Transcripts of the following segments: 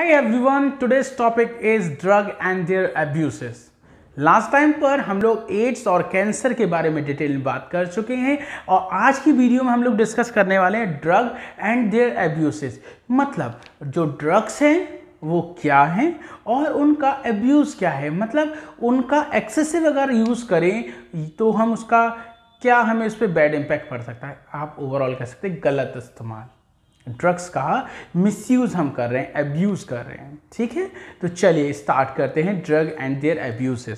hi everyone today's topic is drug and their abuses last time पर हम लोग ads और कैंसर के बारे में डिटेल में बात कर चुके हैं और आज की वीडियो में हम लोग डिस्कस करने वाले हैं ड्रग एंड देयर एब्यूसेस मतलब जो ड्रग्स हैं वो क्या हैं और उनका एब्यूज़ क्या है मतलब उनका एक्सेसिव अगर यूज़ करें तो हम उसका क्या हमें उस पर बैड इम्पैक्ट पड़ सकता है आप ओवरऑल कह सकते हैं गलत इस्तेमाल ड्रग्स का मिसयूज़ हम कर रहे हैं एब्यूज़ कर रहे हैं ठीक है तो चलिए स्टार्ट करते हैं ड्रग एंड देयर एब्यूज़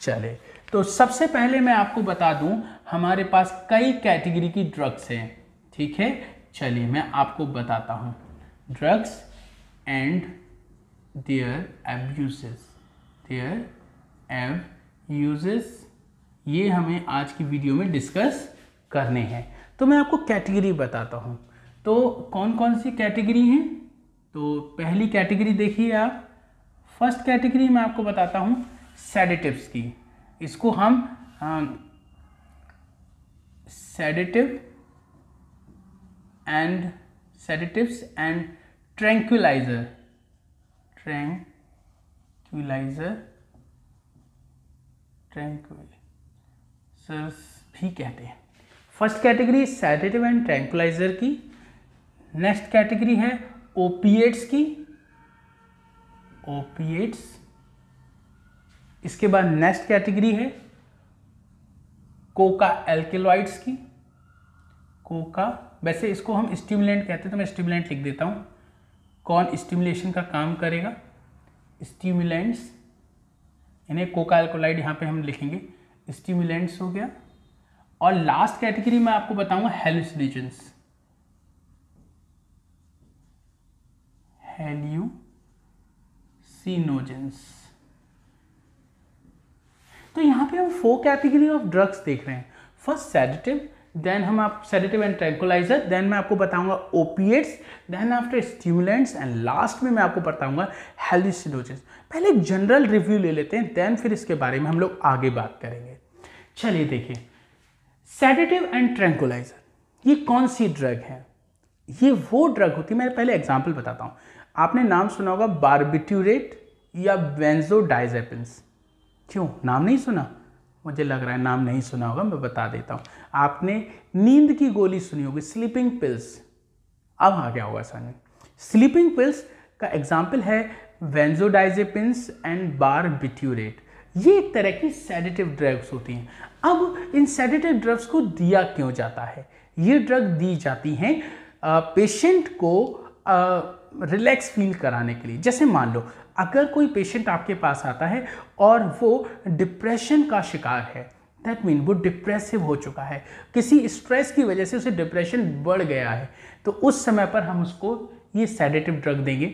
चले तो सबसे पहले मैं आपको बता दूं हमारे पास कई कैटेगरी की ड्रग्स हैं ठीक है चलिए मैं आपको बताता हूँ drugs and their abuse their एव यूजेस ये हमें आज की वीडियो में डिस्कस करने हैं तो मैं आपको कैटेगरी बताता हूँ तो कौन कौन सी कैटेगरी हैं तो पहली कैटेगरी देखिए आप फर्स्ट कैटेगरी मैं आपको बताता हूँ सेडेटिव्स की इसको हम sedative and sedatives and tranquilliser tranquilliser tranquillisers भी कहते हैं first category sedative and tranquilliser की नेक्स्ट कैटेगरी है ओपीएट्स की ओपीएट्स इसके बाद नेक्स्ट कैटेगरी है कोका एल्केलॉइड्स की कोका वैसे इसको हम स्टिमुलेंट कहते हैं तो मैं स्टिमुलेंट लिख देता हूँ कौन स्टिमुलेशन का काम करेगा स्टिमुलेंट्स यानी कोका एल्कोलाइड यहाँ पे हम लिखेंगे स्टिमुलेंट्स हो गया और लास्ट कैटेगरी मैं आपको बताऊँगा हेलुसिनेशंस हेल्यूसिनोजेंस तो यहां पे हम फोर कैटेगरी ऑफ ड्रग्स देख रहे हैं फर्स्ट सेडेटिव देन हम आप सेडेटिव एंड ट्रैंकुलाइजर देन मैं आपको बताऊंगा opiates then after stimulants and last में मैं आपको बताऊंगा हेल्यूसिनोजेंस पहले एक जनरल रिव्यू ले लेते हैं देन फिर इसके बारे में हम लोग आगे बात करेंगे चलिए देखिए सेडेटिव एंड ट्रैंकुलाइजर ये कौन सी ड्रग है ये वो ड्रग होती है मैं पहले एग्जाम्पल बताता हूँ आपने नाम सुना होगा बारबिट्यूरेट या बेंजोडाइजेपिन्स क्यों नाम नहीं सुना मुझे लग रहा है नाम नहीं सुना होगा मैं बता देता हूँ आपने नींद की गोली सुनी होगी स्लीपिंग पिल्स अब आ गया होगा सामने स्लीपिंग पिल्स का एग्जाम्पल है वेंजोडाइजेपिन्स एंड बारबिट्यूरेट ये एक तरह की सेडेटिव ड्रग्स होती हैं अब इन सेडेटिव ड्रग्स को दिया क्यों जाता है ये ड्रग दी जाती हैं पेशेंट को आ, रिलैक्स फील कराने के लिए जैसे मान लो अगर कोई पेशेंट आपके पास आता है और वो डिप्रेशन का शिकार है दैट मीन वो डिप्रेसिव हो चुका है किसी स्ट्रेस की वजह से उसे डिप्रेशन बढ़ गया है तो उस समय पर हम उसको ये सेडेटिव ड्रग देंगे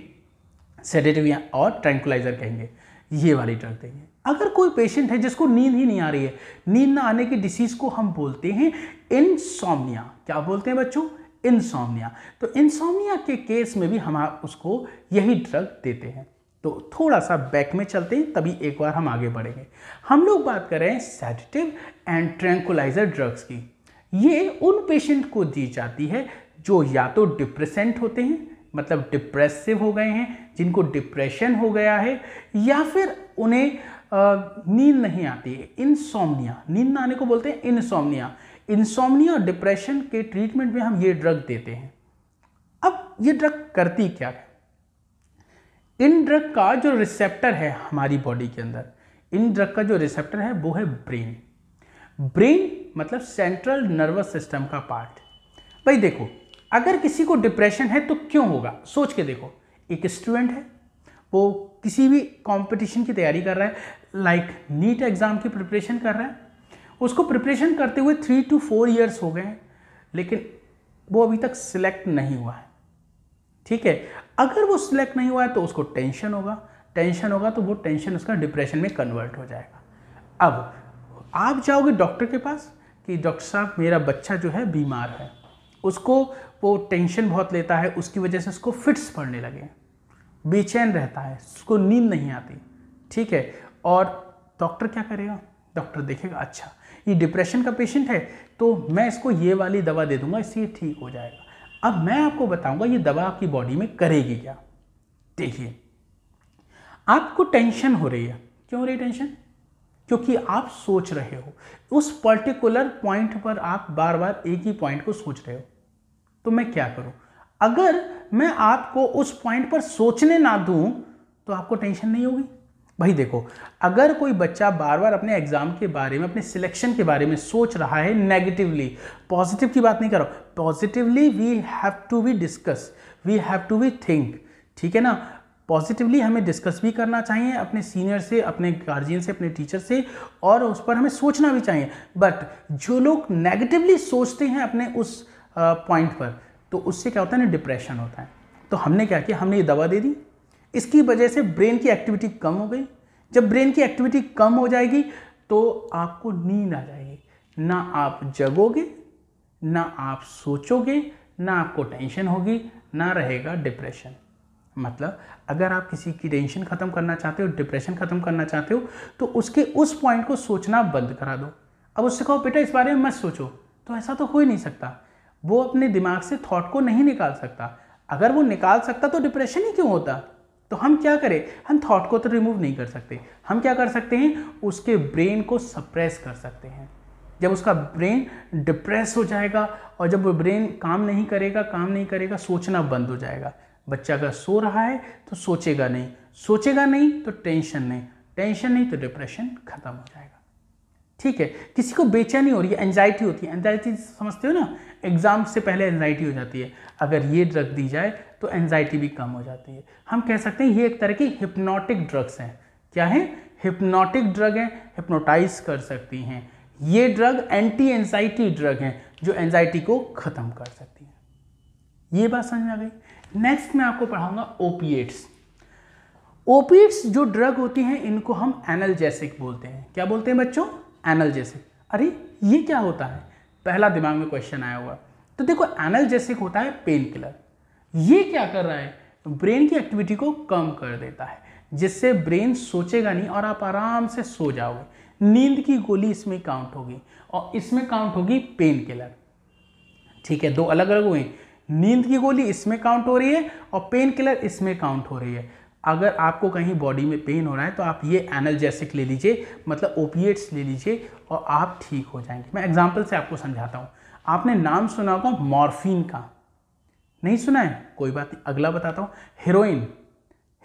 सेडेटिव या और ट्रैंकुलाइज़र कहेंगे ये वाली ड्रग देंगे अगर कोई पेशेंट है जिसको नींद ही नहीं आ रही है नींद ना आने की डिसीज़ को हम बोलते हैं इनसोमनिया क्या बोलते हैं बच्चों इंसोमिया तो इंसोमिया के केस में भी हम उसको यही ड्रग देते हैं तो थोड़ा सा बैक में चलते हैं तभी एक बार हम आगे बढ़ेंगे हम लोग बात कर रहे हैं सेडिटिव एंड ट्रैंकुलाइजर ड्रग्स की ये उन पेशेंट को दी जाती है जो या तो डिप्रेसेंट होते हैं मतलब डिप्रेसिव हो गए हैं जिनको डिप्रेशन हो गया है या फिर उन्हें नींद नहीं आती है इंसोमिया नींद आने को बोलते हैं इंसोमिया इंसोमनिया और डिप्रेशन के ट्रीटमेंट में हम ये ड्रग देते हैं अब ये ड्रग करती क्या है इन ड्रग का जो रिसेप्टर है हमारी बॉडी के अंदर इन ड्रग का जो रिसेप्टर है वो है ब्रेन ब्रेन मतलब सेंट्रल नर्वस सिस्टम का पार्ट भाई देखो अगर किसी को डिप्रेशन है तो क्यों होगा सोच के देखो एक स्टूडेंट है वो किसी भी कंपटीशन की तैयारी कर रहा है लाइक नीट एग्ज़ाम की प्रिपरेशन कर रहा है उसको प्रिपरेशन करते हुए थ्री टू फोर ईयर्स हो गए हैं लेकिन वो अभी तक सिलेक्ट नहीं हुआ है ठीक है अगर वो सिलेक्ट नहीं हुआ है तो उसको टेंशन होगा टेंशन होगा तो वो टेंशन उसका डिप्रेशन में कन्वर्ट हो जाएगा अब आप जाओगे डॉक्टर के पास कि डॉक्टर साहब मेरा बच्चा जो है बीमार है उसको वो टेंशन बहुत लेता है उसकी वजह से उसको फिट्स पड़ने लगे बेचैन रहता है उसको नींद नहीं आती ठीक है और डॉक्टर क्या करेगा डॉक्टर देखेगा अच्छा ये डिप्रेशन का पेशेंट है तो मैं इसको ये वाली दवा दे दूंगा इससे ठीक हो जाएगा अब मैं आपको बताऊंगा ये दवा आपकी बॉडी में करेगी क्या देखिए आपको टेंशन हो रही है क्यों हो रही टेंशन क्योंकि आप सोच रहे हो उस पर्टिकुलर पॉइंट पर आप बार बार एक ही पॉइंट को सोच रहे हो तो मैं क्या करूं अगर मैं आपको उस पॉइंट पर सोचने ना दूं तो आपको टेंशन नहीं होगी भाई देखो अगर कोई बच्चा बार बार अपने एग्ज़ाम के बारे में अपने सिलेक्शन के बारे में सोच रहा है नेगेटिवली पॉजिटिव की बात नहीं करो positively we have to be discuss we have to be think ठीक है ना पॉजिटिवली हमें डिस्कस भी करना चाहिए अपने सीनियर से अपने गार्जियन से अपने टीचर से और उस पर हमें सोचना भी चाहिए बट जो लोग नेगेटिवली सोचते हैं अपने उस पॉइंट पर तो उससे क्या होता है ना डिप्रेशन होता है तो हमने क्या किया हमने ये दवा दे दी इसकी वजह से ब्रेन की एक्टिविटी कम हो गई जब ब्रेन की एक्टिविटी कम हो जाएगी तो आपको नींद आ जाएगी ना आप जगोगे ना आप सोचोगे ना आपको टेंशन होगी ना रहेगा डिप्रेशन मतलब अगर आप किसी की टेंशन ख़त्म करना चाहते हो डिप्रेशन ख़त्म करना चाहते हो तो उसके उस पॉइंट को सोचना बंद करा दो अब उससे कहो बेटा इस बारे में मत सोचो तो ऐसा तो हो ही नहीं सकता वो अपने दिमाग से थॉट को नहीं निकाल सकता अगर वो निकाल सकता तो डिप्रेशन ही क्यों होता तो हम क्या करें हम थॉट को तो रिमूव नहीं कर सकते हम क्या कर सकते हैं उसके ब्रेन को सप्रेस कर सकते हैं जब उसका ब्रेन डिप्रेस हो जाएगा और जब वो ब्रेन काम नहीं करेगा काम नहीं करेगा सोचना बंद हो जाएगा बच्चा अगर सो रहा है तो सोचेगा नहीं सोचेगा नहीं तो टेंशन नहीं टेंशन नहीं तो डिप्रेशन खत्म हो जाएगा ठीक है किसी को बेचैनी हो रही है एनजाइटी होती है एनजाइटी समझते हो ना एग्ज़ाम से पहले एनजाइटी हो जाती है अगर ये ड्रग दी जाए तो एनजाइटी भी कम हो जाती है हम कह सकते हैं ये एक तरह की हिप्नोटिक ड्रग्स हैं क्या है हिप्नोटिक ड्रग हैं हिप्नोटाइज कर सकती हैं ये ड्रग एंटी एनजाइटी ड्रग हैं जो एनजाइटी को ख़त्म कर सकती हैं ये बात समझ आ गई नेक्स्ट मैं आपको पढ़ाऊंगा ओपिएट्स ओपिएट्स जो ड्रग होती हैं इनको हम एनलजेसिक बोलते हैं क्या बोलते हैं बच्चों एनलजेसिक अरे ये क्या होता है पहला दिमाग में क्वेश्चन आया हुआ तो देखो एनलजेसिक होता है पेन किलर ये क्या कर रहा है ब्रेन की एक्टिविटी को कम कर देता है जिससे ब्रेन सोचेगा नहीं और आप आराम से सो जाओगे नींद की गोली इसमें काउंट होगी और इसमें काउंट होगी पेन किलर ठीक है दो अलग अलग हुए नींद की गोली इसमें काउंट हो रही है और पेन किलर इसमें काउंट हो रही है अगर आपको कहीं बॉडी में पेन हो रहा है तो आप ये एनर्जेसिक ले लीजिए मतलब ओपिएट्स ले लीजिए और आप ठीक हो जाएंगे मैं एग्जाम्पल से आपको समझाता हूँ आपने नाम सुना होगा मॉर्फिन का नहीं सुना है कोई बात नहीं अगला बताता हूँ हीरोइन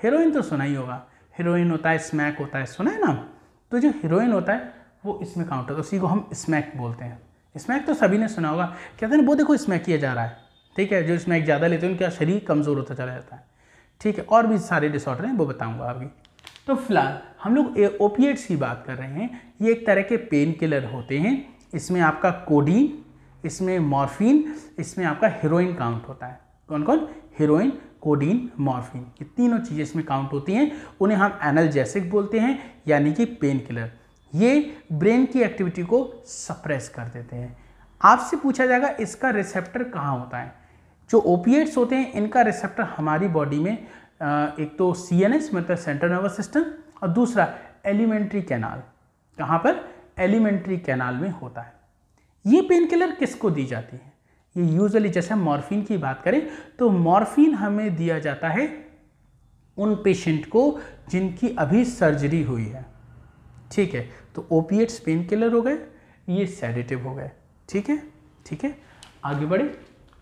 हीरोइन तो सुना ही होगा हीरोइन होता है स्मैक होता है सुना है ना तो जो हीरोइन होता है वो इसमें काउंट होता है उसी को हम स्मैक बोलते हैं स्मैक तो सभी ने सुना होगा कहते हैं वो देखो स्मैक किया जा रहा है ठीक है जो स्मैक ज़्यादा लेते हैं उनका शरीर कमज़ोर होता चला जाता है ठीक है और भी सारे डिसऑर्डर हैं वो बताऊँगा अभी तो फिलहाल हम लोग ओपिएट्स की बात कर रहे हैं ये एक तरह के पेन किलर होते हैं इसमें आपका कोडीन इसमें मॉर्फिन इसमें आपका हीरोइन काउंट होता है कौन कौन हीरोइन कोडीन मॉर्फिन ये तीनों चीज़ें इसमें काउंट होती हैं उन्हें हम एनर्जेसिक बोलते हैं यानी कि पेन किलर ये ब्रेन की एक्टिविटी को सप्रेस कर देते हैं आपसे पूछा जाएगा इसका रिसेप्टर कहाँ होता है जो ओपिएट्स होते हैं इनका रिसेप्टर हमारी बॉडी में एक तो सी मतलब सेंट्रल नर्वस सिस्टम और दूसरा एलिमेंट्री कैनाल कहाँ पर एलिमेंट्री कैनाल में होता है ये पेन किलर किसको दी जाती है ये यूजली जैसे मॉर्फिन की बात करें तो मॉर्फिन हमें दिया जाता है उन पेशेंट को जिनकी अभी सर्जरी हुई है ठीक है तो ओपीएट्स पेन किलर हो गए ये सेडेटिव हो गए ठीक है ठीक है आगे बढ़े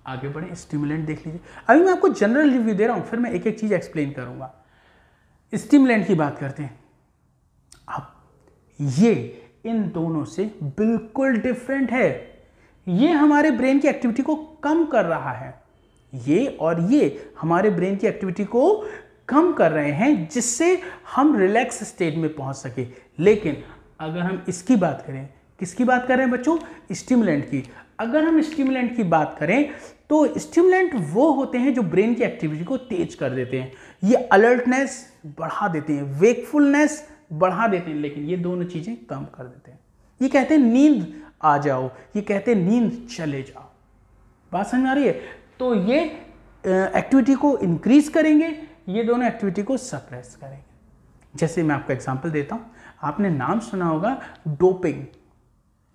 आगे बढ़े स्टिमुलेंट देख लीजिए अभी मैं आपको जनरल रिव्यू दे रहा हूँ फिर मैं एक एक चीज़ एक्सप्लेन करूँगा स्टिमुलेंट की बात करते हैं आप ये इन दोनों से बिल्कुल डिफरेंट है ये हमारे ब्रेन की एक्टिविटी को कम कर रहा है ये और ये हमारे ब्रेन की एक्टिविटी को कम कर रहे हैं जिससे हम रिलैक्स स्टेट में पहुंच सके लेकिन अगर हम इसकी बात करें किसकी बात कर रहे हैं बच्चों स्टिमुलेंट की अगर हम स्टिमुलेंट की बात करें तो स्टिमुलेंट वो होते हैं जो ब्रेन की एक्टिविटी को तेज कर देते हैं ये अलर्टनेस बढ़ा देते हैं वेकफुलनेस बढ़ा देते हैं लेकिन ये दोनों चीज़ें कम कर देते हैं ये कहते हैं नींद आ जाओ ये कहते हैं नींद चले जाओ बात समझ आ रही है तो ये एक्टिविटी को इंक्रीज करेंगे ये दोनों एक्टिविटी को सप्रेस करेंगे जैसे मैं आपको एग्जांपल देता हूँ आपने नाम सुना होगा डोपिंग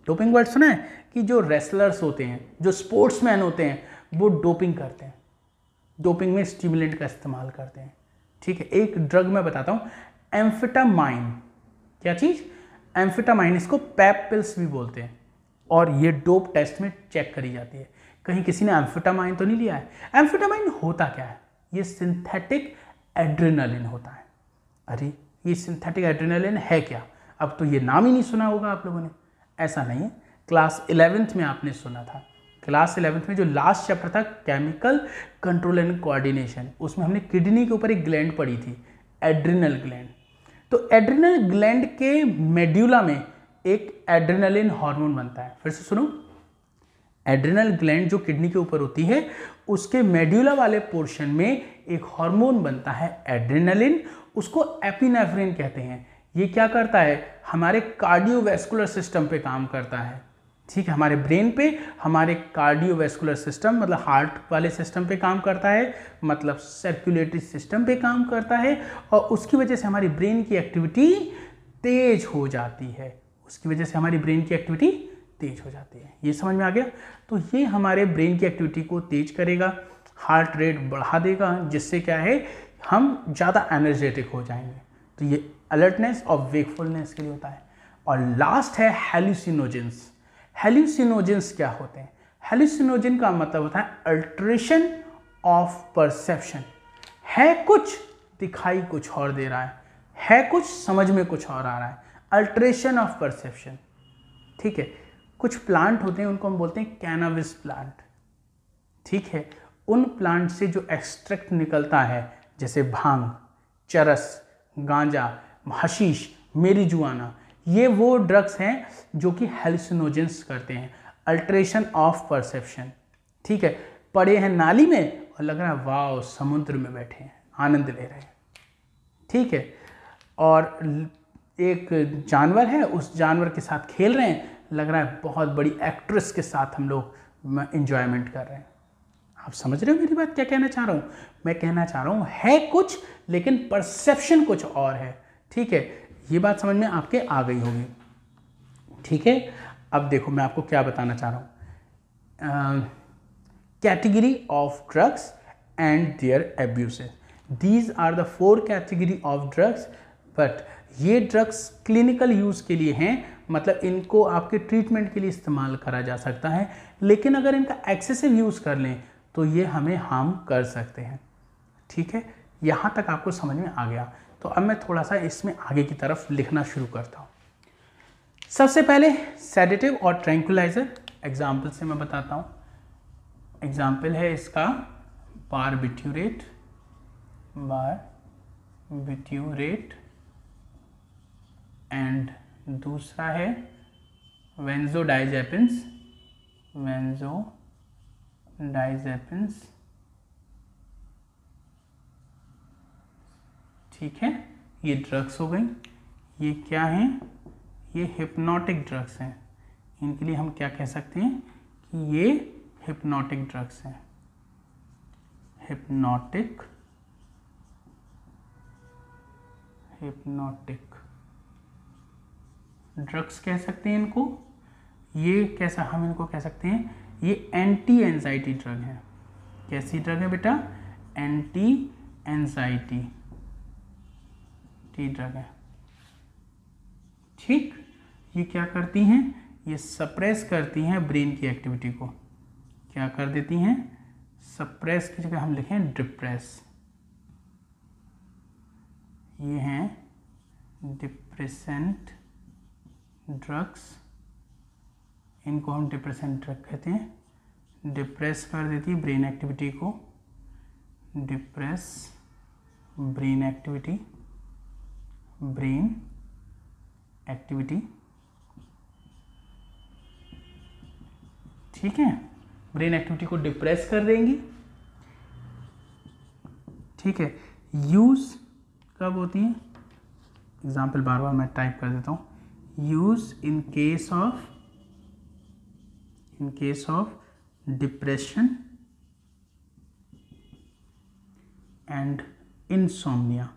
डोपिंग वर्ड सुना है कि जो रेसलर्स होते हैं जो स्पोर्ट्समैन होते हैं वो डोपिंग करते हैं डोपिंग में स्टिमुलेंट का इस्तेमाल करते हैं ठीक है एक ड्रग मैं बताता हूँ एम्फिटामाइन क्या चीज़ एम्फिटामाइन इसको पैप पिल्स भी बोलते हैं और ये डोप टेस्ट में चेक करी जाती है कहीं किसी ने एम्फिटामाइन तो नहीं लिया है एम्फिटामाइन होता क्या है ये सिंथेटिक एड्रेनालिन होता है अरे ये सिंथेटिक एड्रेनालिन है क्या अब तो ये नाम ही नहीं सुना होगा आप लोगों ने ऐसा नहीं है क्लास इलेवेंथ में आपने सुना था क्लास इलेवेंथ में जो लास्ट चैप्टर था केमिकल कंट्रोल एंड कोऑर्डिनेशन उसमें हमने किडनी के ऊपर एक ग्लैंड पढ़ी थी एड्रिनल ग्लैंड तो एड्रिनल ग्लैंड के मेड्यूला में एक एड्रिनलिन हार्मोन बनता है फिर से सुनो एड्रिनल ग्लैंड जो किडनी के ऊपर होती है उसके मेड्यूला वाले पोर्शन में एक हार्मोन बनता है एड्रिनलिन उसको एपिनेफ्रिन कहते हैं ये क्या करता है हमारे कार्डियोवेस्कुलर सिस्टम पे काम करता है ठीक है हमारे ब्रेन पे हमारे कार्डियोवेस्कुलर सिस्टम मतलब हार्ट वाले सिस्टम पे काम करता है मतलब सर्कुलेटरी सिस्टम पे काम करता है और उसकी वजह से हमारी ब्रेन की एक्टिविटी तेज हो जाती है उसकी वजह से हमारी ब्रेन की एक्टिविटी तेज हो जाती है ये समझ में आ गया तो ये हमारे ब्रेन की एक्टिविटी को तेज करेगा हार्ट रेट बढ़ा देगा जिससे क्या है हम ज़्यादा एनर्जेटिक हो जाएंगे तो ये अलर्टनेस और वेकफुलनेस के लिए होता है और लास्ट है हेलुसिनोजेंस हेल्यूसिनोजेंस क्या होते हैं हेल्यूसिनोजिन का मतलब होता है अल्ट्रेशन ऑफ परसेप्शन है कुछ दिखाई कुछ और दे रहा है है कुछ समझ में कुछ और आ रहा है अल्ट्रेशन ऑफ परसेप्शन ठीक है कुछ प्लांट होते हैं उनको हम बोलते हैं कैनाविस प्लांट ठीक है उन प्लांट से जो एक्सट्रैक्ट निकलता है जैसे भांग चरस गांजा हशीश मेरी जुआना ये वो ड्रग्स हैं जो कि हेल्सिनोजेंस करते हैं अल्ट्रेशन ऑफ परसेप्शन ठीक है पड़े हैं नाली में और लग रहा है वाह समुद्र में बैठे हैं आनंद ले रहे हैं ठीक है और एक जानवर है उस जानवर के साथ खेल रहे हैं लग रहा है बहुत बड़ी एक्ट्रेस के साथ हम लोग इंजॉयमेंट कर रहे हैं आप समझ रहे हो मेरी बात क्या कहना चाह रहा हूँ मैं कहना चाह रहा हूँ है कुछ लेकिन परसेप्शन कुछ और है ठीक है ये बात समझ में आपके आ गई होगी ठीक है अब देखो मैं आपको क्या बताना चाह रहा हूँ category of drugs and their abuse these are the four category of drugs but ये ड्रग्स क्लिनिकल यूज़ के लिए हैं मतलब इनको आपके ट्रीटमेंट के लिए इस्तेमाल करा जा सकता है लेकिन अगर इनका एक्सेसिव यूज़ कर लें तो ये हमें हार्म कर सकते हैं ठीक है यहाँ तक आपको समझ में आ गया तो अब मैं थोड़ा सा इसमें आगे की तरफ लिखना शुरू करता हूँ सबसे पहले सेडेटिव और ट्रैंकुलाइज़र एग्जाम्पल से मैं बताता हूँ एग्जाम्पल है इसका बारबिट्यूरेट बारबिट्यूरेट एंड दूसरा है वेंजो डाइजेपिन्स ठीक है ये ड्रग्स हो गई ये क्या है ये हिप्नोटिक ड्रग्स हैं इनके लिए हम क्या कह सकते हैं कि ये हिप्नोटिक ड्रग्स हैं हिप्नोटिक हिप्नोटिक ड्रग्स कह सकते हैं इनको ये कैसा हम इनको कह सकते हैं ये एंटी एनजाइटी ड्रग है कैसी ड्रग है बेटा एंटी एनजाइटी टी ड्रग है ठीक ये क्या करती हैं ये सप्रेस करती हैं ब्रेन की एक्टिविटी को क्या कर देती हैं सप्रेस की जगह हम लिखें डिप्रेस ये हैं डिप्रेसेंट ड्रग्स इनको हम डिप्रेसेंट ड्रग कहते हैं डिप्रेस कर देती है ब्रेन एक्टिविटी को depress brain activity brain activity ठीक है ब्रेन एक्टिविटी को डिप्रेस कर देंगी ठीक है यूज कब होती है एग्जाम्पल बार बार मैं टाइप कर देता हूँ use in case of in case of depression and insomnia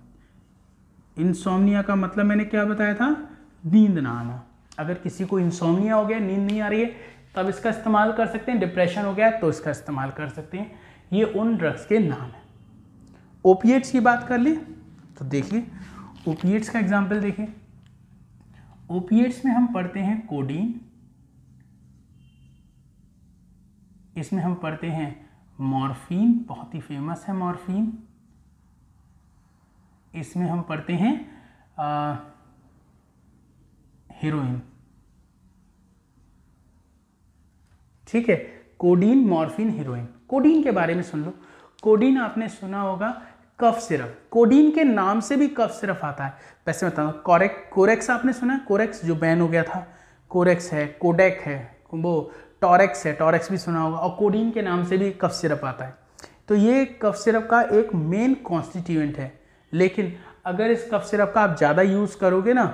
insomnia का मतलब मैंने क्या बताया था नींद ना आना अगर किसी को इंसोमनिया हो गया नींद नहीं आ रही है तब इसका इस्तेमाल कर सकते हैं डिप्रेशन हो गया तो इसका इस्तेमाल कर सकते हैं ये उन ड्रग्स के नाम हैं ओपिएट्स की बात कर ली तो देखिए ओपिएट्स का एग्जाम्पल देखिए ओपिएट्स में हम पढ़ते हैं कोडीन इसमें हम पढ़ते हैं मॉर्फीन बहुत ही फेमस है मॉर्फीन इसमें हम पढ़ते हैं हीरोइन ठीक है कोडीन मॉर्फिन हीरोइन कोडीन के बारे में सुन लो कोडीन आपने सुना होगा कफ सिरप कोडीन के नाम से भी कफ सिरप आता है वैसे बता दो कॉरेक कोरेक्स आपने सुना है कोरेक्स जो बैन हो गया था कोरेक्स है कोडेक है वो टॉरेक्स है टॉरेक्स भी सुना होगा और कोडीन के नाम से भी कफ सिरप आता है तो ये कफ सिरप का एक मेन कॉन्स्टिट्यूएंट है लेकिन अगर इस कफ सिरप का आप ज़्यादा यूज़ करोगे ना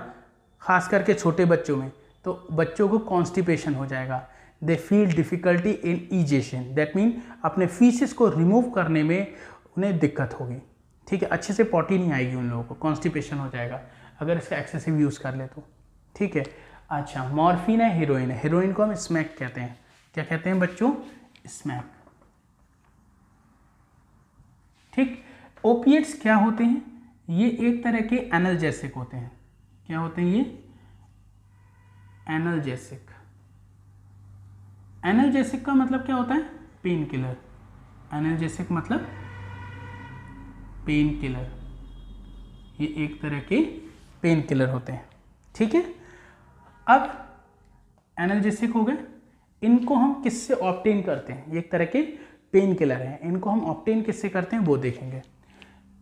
ख़ास करके छोटे बच्चों में तो बच्चों को कॉन्स्टिपेशन हो जाएगा they feel difficulty in egestion that mean अपने फीसिस को रिमूव करने में उन्हें दिक्कत होगी ठीक है अच्छे से पॉटी नहीं आएगी उन लोगों को कॉन्स्टिपेशन हो जाएगा अगर इसका एक्सेसिव यूज़ कर ले तो ठीक है अच्छा मॉर्फिन है हीरोइन है हीरोइन को हम स्मैक कहते हैं क्या कहते हैं बच्चों स्मैक ठीक ओपिएट्स क्या होते हैं ये एक तरह के एनलजेसिक होते हैं क्या होते हैं ये एनलजेसिक एनलजेसिक का मतलब क्या होता है पेन किलर एनलजेसिक मतलब पेन किलर ये एक तरह के पेन किलर होते हैं ठीक है अब एनलजेसिक हो गए इनको हम किससे ऑप्टेन करते हैं ये एक तरह के पेन किलर हैं इनको हम ऑप्टेन किससे करते हैं वो देखेंगे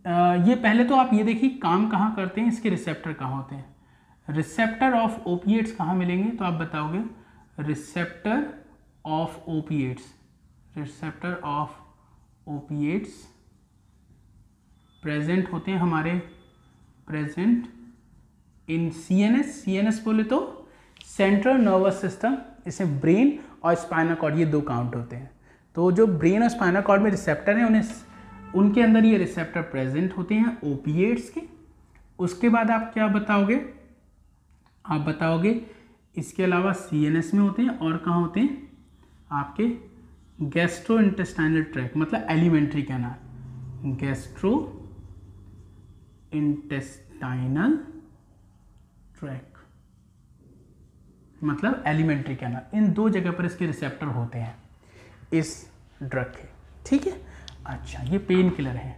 ये पहले तो आप ये देखिए काम कहाँ करते हैं इसके रिसेप्टर कहाँ होते हैं रिसेप्टर ऑफ ओपिएट्स कहाँ मिलेंगे तो आप बताओगे receptor of opiates receptor of opiates present होते हैं हमारे present in C N S C N S बोले तो सेंट्रल नर्वस सिस्टम इसे ब्रेन और स्पाइनल कॉर्ड ये दो काउंट होते हैं तो जो ब्रेन और स्पाइनल कॉर्ड में रिसेप्टर हैं उन्हें उनके अंदर ये रिसेप्टर प्रेजेंट होते हैं ओपिएट्स के उसके बाद आप क्या बताओगे आप बताओगे इसके अलावा सी में होते हैं और कहाँ होते हैं आपके गैस्ट्रो इंटेस्टाइनल ट्रैक मतलब alimentary canal gastrointestinal tract मतलब एलिमेंट्री कैनाल इन दो जगह पर इसके रिसेप्टर होते हैं इस ड्रग के ठीक है अच्छा ये पेन किलर है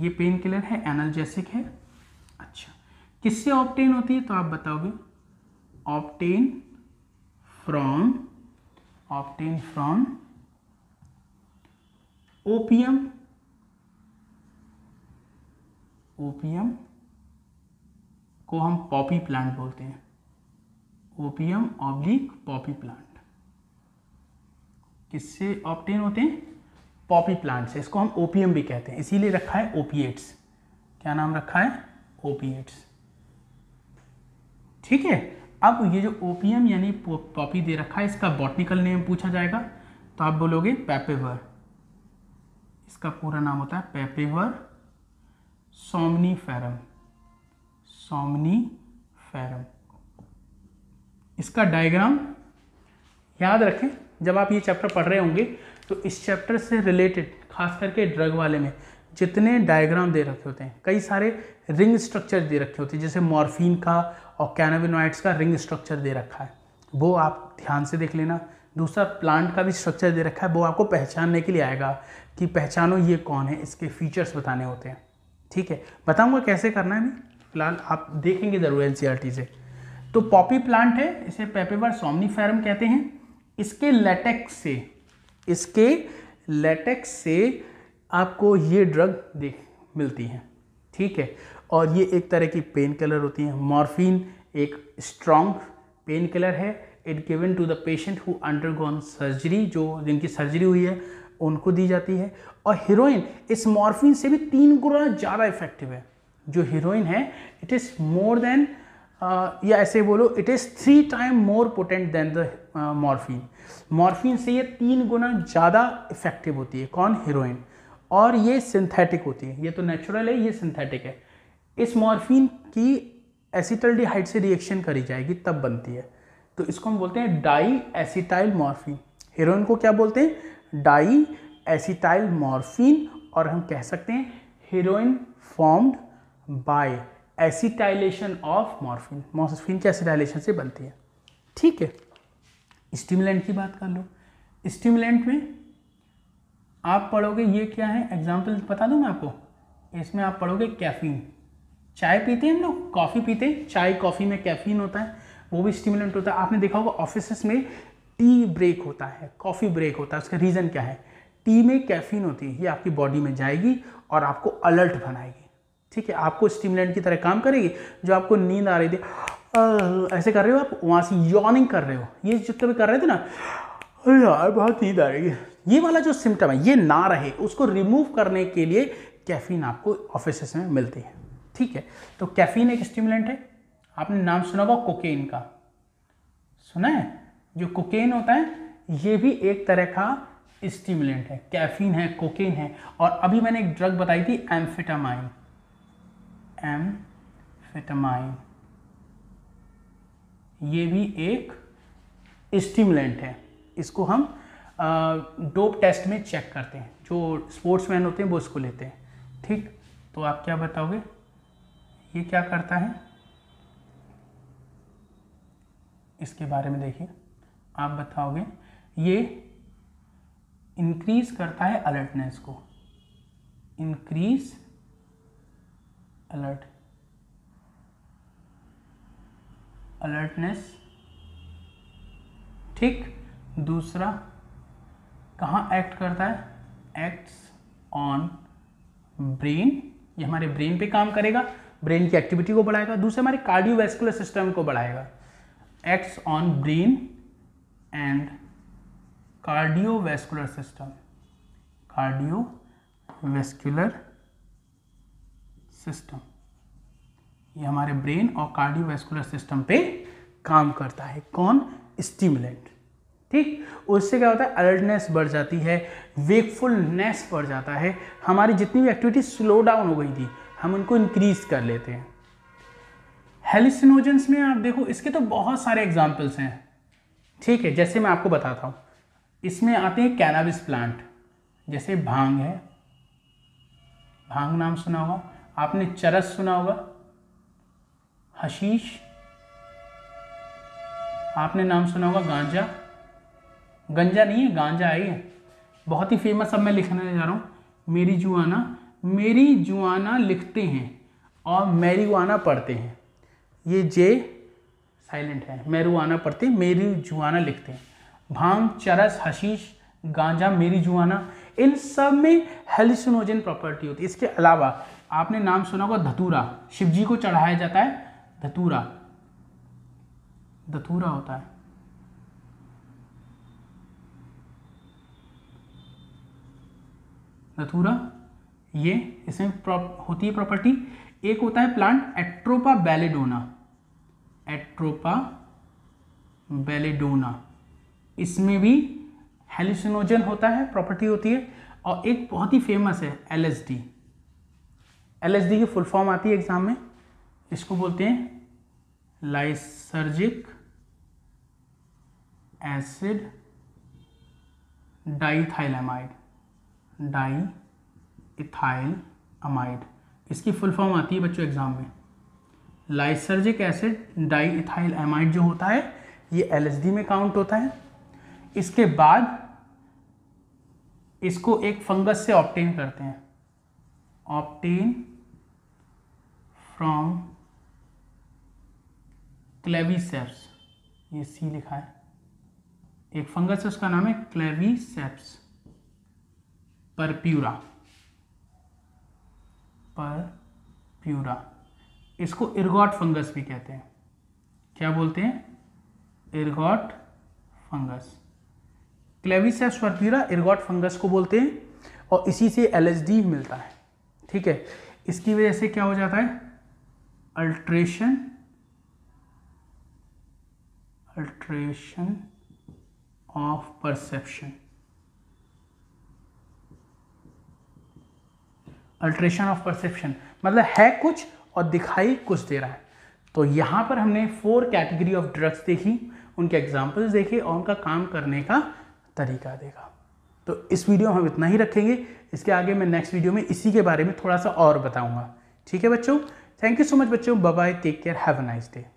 ये पेन किलर है एनर्जेसिक है अच्छा किससे ऑप्टेन होती है तो आप बताओगे obtain from obtain from opium opium को हम पॉपी प्लांट बोलते हैं ओपीएम ऑब्लिक पॉपी प्लांट किससे ऑप्टेन होते हैं पॉपी प्लांट्स है इसको हम ओपीएम भी कहते हैं इसीलिए रखा है ओपीएट्स क्या नाम रखा है ओपीएट्स ठीक है अब ये जो ओपीएम यानी पॉपी दे रखा है इसका बॉटनिकल नेम पूछा जाएगा तो आप बोलोगे पैपेवर इसका पूरा नाम होता है पैपेवर सोमनी फेरम इसका डायग्राम याद रखें जब आप ये चैप्टर पढ़ रहे होंगे तो इस चैप्टर से रिलेटेड खास करके ड्रग वाले में जितने डायग्राम दे रखे होते हैं कई सारे रिंग स्ट्रक्चर दे रखे होते हैं जैसे मॉर्फिन का और कैनाबिनॉइड्स का रिंग स्ट्रक्चर दे रखा है वो आप ध्यान से देख लेना दूसरा प्लांट का भी स्ट्रक्चर दे रखा है वो आपको पहचानने के लिए आएगा कि पहचानो ये कौन है इसके फीचर्स बताने होते हैं ठीक है बताऊँगा कैसे करना है अभी फिलहाल आप देखेंगे ज़रूर एन e से तो पॉपी प्लांट है इसे पेपेवर सोमनीफेरम कहते हैं इसके लेटेक्स से इसके लेटेक्स से आपको ये ड्रग देख मिलती हैं ठीक है और ये एक तरह की पेन किलर होती हैं मॉर्फिन एक स्ट्रॉन्ग पेन किलर है it given to the patient who undergone surgery जो जिनकी सर्जरी हुई है उनको दी जाती है और हीरोइन इस मॉर्फिन से भी तीन गुना ज़्यादा इफेक्टिव है जो हीरोइन है it is more than Uh, या ऐसे बोलो it is three time more potent than the morphine morphine से ये तीन गुना ज़्यादा इफेक्टिव होती है कौन हीरोइन और ये सिंथेटिक होती है ये तो नेचुरल है ये सिंथेटिक है इस मॉर्फिन की एसिटल्डिहाइड से रिएक्शन करी जाएगी तब बनती है तो इसको हम बोलते हैं डाई एसिटाइल मॉर्फिन हीरोइन को क्या बोलते हैं डाई एसिटाइल मॉर्फिन और हम कह सकते हैं heroin formed by acetylation of morphine morphine के एसिटाइलेशन से बनती है ठीक है स्टिमुलेंट की बात कर लो स्टिमुलेंट में आप पढ़ोगे ये क्या है एग्जाम्पल बता दूँ मैं आपको इसमें आप पढ़ोगे कैफीन चाय पीते हैं हम लोग कॉफ़ी पीते हैं चाय कॉफ़ी में कैफीन होता है वो भी स्टिमुलेंट होता है आपने देखा होगा ऑफिस में टी ब्रेक होता है कॉफ़ी ब्रेक होता है उसका रीज़न क्या है टी में कैफीन होती है ये आपकी बॉडी में जाएगी और आपको अलर्ट बनाएगी ठीक है आपको स्टिमुलेंट की तरह काम करेगी जो आपको नींद आ रही थी ऐसे कर रहे हो आप वहाँ से यॉनिंग कर रहे हो ये जितने भी कर रहे थे ना यार बहुत नींद आ रही है ये वाला जो सिम्टम है ये ना रहे उसको रिमूव करने के लिए कैफीन आपको ऑफिस में मिलती है ठीक है तो कैफीन एक स्टिमुलेंट है आपने नाम सुना होगा कोकेन का सुना है जो कोकेन होता है ये भी एक तरह का स्टिमुलेंट है कैफीन है कोकेन है और अभी मैंने एक ड्रग बताई थी एम्फिटामाइन एम फेटामाइन ये भी एक स्टिमुलेंट है इसको हम डोप टेस्ट में चेक करते हैं जो स्पोर्ट्स मैन होते हैं वो इसको लेते हैं ठीक तो आप क्या बताओगे ये क्या करता है इसके बारे में देखिए आप बताओगे ये इंक्रीज करता है अलर्टनेस को इंक्रीज़ अलर्ट अलर्टनेस ठीक दूसरा कहाँ एक्ट करता है एक्ट्स ऑन ब्रेन ये हमारे ब्रेन पे काम करेगा ब्रेन की एक्टिविटी को बढ़ाएगा दूसरे हमारे कार्डियोवेस्कुलर सिस्टम को बढ़ाएगा acts on brain and cardiovascular system vascular system ये हमारे ब्रेन और कार्डियोवैस्कुलर सिस्टम पे काम करता है कौन स्टिमुलेंट ठीक उससे क्या होता है अलर्टनेस बढ़ जाती है वेकफुलनेस बढ़ जाता है हमारी जितनी भी एक्टिविटी स्लो डाउन हो गई थी हम उनको इंक्रीज कर लेते हैं हेलिसिनोजेंस में आप देखो इसके तो बहुत सारे एग्जाम्पल्स हैं ठीक है जैसे मैं आपको बताता हूँ इसमें आते हैं कैनाबिस प्लांट जैसे भांग है भांग नाम सुना होगा आपने चरस सुना होगा हशीश आपने नाम सुना होगा गांजा गंजा नहीं है गांजा आई है बहुत ही फेमस अब मैं लिखने जा रहा हूँ मेरी जुआना मेरी जुआना लिखते हैं और मैरीवाना पढ़ते हैं ये जे साइलेंट है मैरुआना पढ़ते मेरी जुआना लिखते हैं भांग चरस हशीश गांजा मेरी जुआना इन सब में हेल्सिनोजन प्रॉपर्टी होती है इसके अलावा आपने नाम सुना होगा धतूरा शिवजी को चढ़ाया जाता है धतूरा धतूरा होता है धतूरा ये इसमें होती है प्रॉपर्टी एक होता है plant Atropa belladonna Atropa belladonna इसमें भी हेलुसिनोजन होता है प्रॉपर्टी होती है और एक बहुत ही फेमस है एलएसडी एल की फुल फॉर्म आती है एग्जाम में इसको बोलते हैं lysergic acid amide diethyl amide इसकी फुल फॉर्म आती है बच्चों एग्जाम में lysergic acid diethyl amide जो होता है ये एलएसडी में काउंट होता है इसके बाद इसको एक फंगस से ऑप्टेन करते हैं ऑप्टेन from क्लेविसेप्स ये सी लिखा है एक फंगस है उसका नाम है प्यूरा परप्यूरा प्यूरा इसको इर्गॉट फंगस भी कहते हैं क्या बोलते हैं इर्गॉट फंगस पर परप्यूरा इर्गॉट फंगस को बोलते हैं और इसी से एलएसडी मिलता है ठीक है इसकी वजह से क्या हो जाता है alteration alteration of perception alteration of perception मतलब है कुछ और दिखाई कुछ दे रहा है तो यहां पर हमने फोर कैटेगरी ऑफ ड्रग्स देखी उनके एग्जाम्पल्स देखे और उनका काम करने का तरीका देखा तो इस वीडियो हम इतना ही रखेंगे इसके आगे मैं नेक्स्ट वीडियो में इसी के बारे में थोड़ा सा और बताऊँगा ठीक है बच्चों थैंक यू सो मच बच्चों bye take care have a nice day